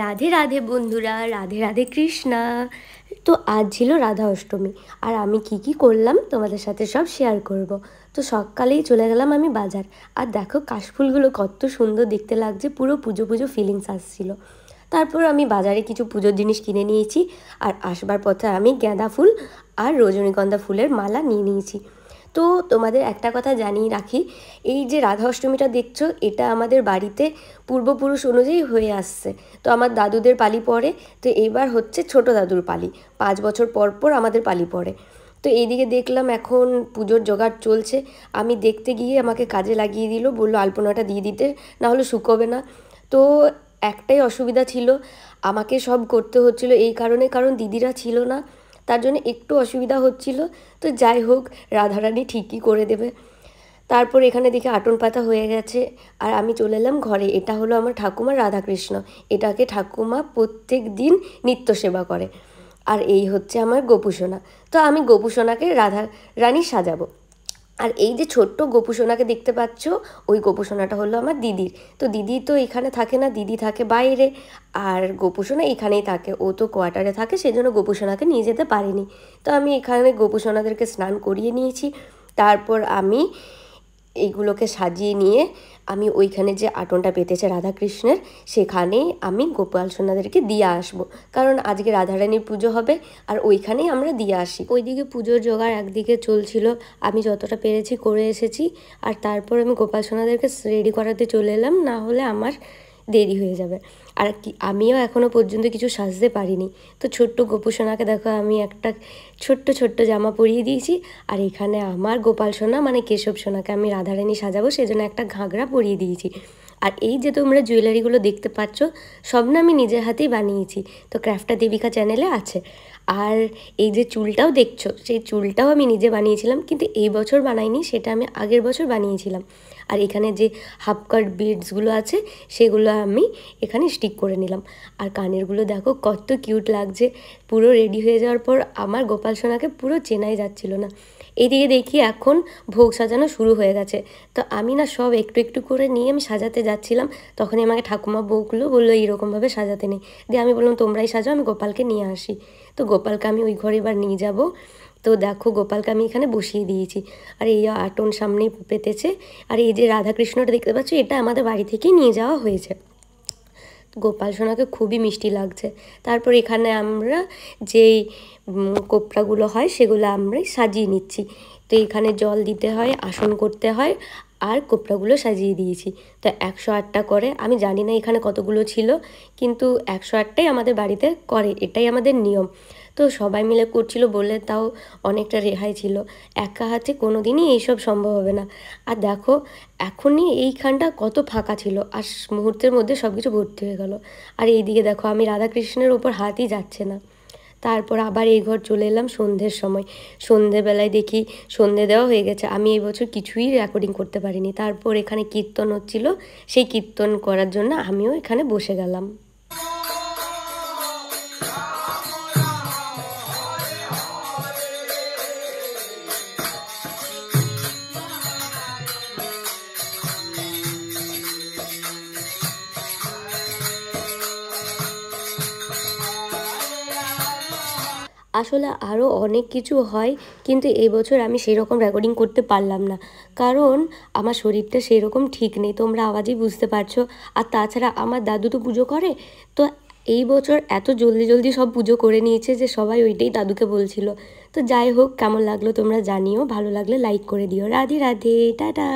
রাধে রাধে বন্ধুরা রাধে রাধে কৃষ্ণা তো আজ ছিল রাধা অষ্টমী আর আমি কি কি করলাম তোমাদের সাথে সব শেয়ার করব। তো সকালেই চলে গেলাম আমি বাজার আর দেখো কাশফুলগুলো কত সুন্দর দেখতে লাগছে পুরো পুজো পুজো ফিলিংস আসছিল তারপর আমি বাজারে কিছু পুজোর জিনিস কিনে নিয়েছি আর আসবার পথে আমি গাঁদা ফুল আর রজনীগন্ধা ফুলের মালা নিয়ে নিয়েছি তো তোমাদের একটা কথা জানিয়ে রাখি এই যে রাধা অষ্টমীটা দেখছো এটা আমাদের বাড়িতে পূর্বপুরুষ অনুযায়ী হয়ে আসছে তো আমার দাদুদের পালি পড়ে তো এবার হচ্ছে ছোট দাদুর পালি পাঁচ বছর পর পর আমাদের পালি পড়ে তো এইদিকে দেখলাম এখন পুজোর জোগাড় চলছে আমি দেখতে গিয়ে আমাকে কাজে লাগিয়ে দিল বললো আলপনাটা দিয়ে দিতে না হলে শুকোবে না তো একটাই অসুবিধা ছিল আমাকে সব করতে হচ্ছিল এই কারণে কারণ দিদিরা ছিল না তার জন্য একটু অসুবিধা হচ্ছিল তো যাই হোক রাধারানী ঠিকই করে দেবে তারপর এখানে দেখে আটন পাতা হয়ে গেছে আর আমি চলে এলাম ঘরে এটা হলো আমার ঠাকুমা রাধাকৃষ্ণ এটাকে ঠাকুমা প্রত্যেক দিন নিত্য সেবা করে আর এই হচ্ছে আমার গোপুসোনা তো আমি গোপুসোনাকে রাধা রানী সাজাবো আর এই যে ছোট্ট গোপুসোনাকে দেখতে পাচ্ছ ওই গোপুসোনাটা হলো আমার দিদির তো দিদি তো এখানে থাকে না দিদি থাকে বাইরে আর গোপুসোনা এখানেই থাকে ও তো কোয়ার্টারে থাকে সেই জন্য গোপুসোনাকে নিয়ে যেতে পারিনি তো আমি এখানে গোপুসোনাদেরকে স্নান করিয়ে নিয়েছি তারপর আমি এইগুলোকে সাজিয়ে নিয়ে আমি ওইখানে যে আটনটা পেতেছে রাধাকৃষ্ণের সেখানেই আমি গোপাল সোনাদেরকে দিয়ে আসব। কারণ আজকে রাধারানীর পুজো হবে আর ওইখানেই আমরা দিয়ে আসি ওইদিকে পুজোর জোগাড় একদিকে চলছিল আমি যতটা পেরেছি করে এসেছি আর তারপর আমি গোপাল সোনাদেরকে রেডি করাতে চলে এলাম না হলে আমার দেরি হয়ে যাবে আর কি আমিও এখনও পর্যন্ত কিছু সাজতে পারিনি তো ছোট্ট গোপুসোনাকে দেখো আমি একটা ছোট্ট ছোট্ট জামা পরিয়ে দিয়েছি আর এখানে আমার গোপাল সোনা মানে কেশব সোনাকে আমি রাধারানী সাজাবো সেজন্য একটা ঘাগরা পরিয়ে দিয়েছি আর এই যে তোমরা জুয়েলারিগুলো দেখতে পাচ্ছ সব না আমি নিজের হাতেই বানিয়েছি তো ক্র্যাফটা দেবিকা চ্যানেলে আছে আর এই যে চুলটাও দেখছো সেই চুলটাও আমি নিজে বানিয়েছিলাম কিন্তু এই বছর বানাইনি সেটা আমি আগের বছর বানিয়েছিলাম আর এখানে যে হাফ কাট বিডসগুলো আছে সেগুলো আমি এখানে স্টিক করে নিলাম আর কানেরগুলো দেখো কত কিউট লাগছে পুরো রেডি হয়ে যাওয়ার পর আমার গোপাল সোনাকে পুরো চেনাই যাচ্ছিল না এদিকে দেখি এখন ভোগ সাজানো শুরু হয়ে গেছে তো আমি না সব একটু একটু করে নিয়ে আমি সাজাতে যাচ্ছিলাম তখনই আমাকে ঠাকুমা বউগুলো বললো এইরকমভাবে সাজাতে নেই দিয়ে আমি বললাম তোমরাই সাজাও আমি গোপালকে নিয়ে আসি তো গোপালকে আমি ওই ঘরে এবার নিয়ে যাব তো দেখো গোপালকে আমি এখানে বসিয়ে দিয়েছি আর এই আটন সামনেই পেতেছে আর এই যে রাধাকৃষ্ণটা দেখতে পাচ্ছ এটা আমাদের বাড়ি থেকে নিয়ে যাওয়া হয়েছে গোপাল সোনাকে খুবই মিষ্টি লাগছে তারপর এখানে আমরা যেই কোপড়াগুলো হয় সেগুলো আমরাই সাজিয়ে নিচ্ছি তো এখানে জল দিতে হয় আসন করতে হয় আর কোপড়াগুলো সাজিয়ে দিয়েছি তো একশো আটটা করে আমি জানি না এখানে কতগুলো ছিল কিন্তু একশো আটটাই আমাদের বাড়িতে করে এটাই আমাদের নিয়ম তো সবাই মিলে করছিল বলে তাও অনেকটা রেহাই ছিল একা হাতে কোনো দিনই এইসব সম্ভব হবে না আর দেখো এখনই এইখানটা কত ফাঁকা ছিল আর মুহূর্তের মধ্যে সব কিছু ভর্তি হয়ে গেল আর এইদিকে দেখো আমি রাধাকৃষ্ণের ওপর হাতই যাচ্ছে না তারপর আবার এই ঘর চলে এলাম সন্ধ্যের সময় সন্ধেবেলায় দেখি সন্ধে দেওয়া হয়ে গেছে আমি এই বছর কিছুই রেকর্ডিং করতে পারিনি তারপর এখানে কীর্তন হচ্ছিল সেই কীর্তন করার জন্য আমিও এখানে বসে গেলাম আসলে আরও অনেক কিছু হয় কিন্তু এবছর বছর আমি সেরকম রেকর্ডিং করতে পারলাম না কারণ আমার শরীরটা সেরকম ঠিক নেই তোমরা আওয়াজই বুঝতে পারছো আর তাছাড়া আমার দাদু তো পুজো করে তো এই বছর এত জলদি জলদি সব পুজো করে নিয়েছে যে সবাই ওইটাই দাদুকে বলছিল তো যাই হোক কেমন লাগলো তোমরা জানিও ভালো লাগলে লাইক করে দিও রাধে রাধে টাটা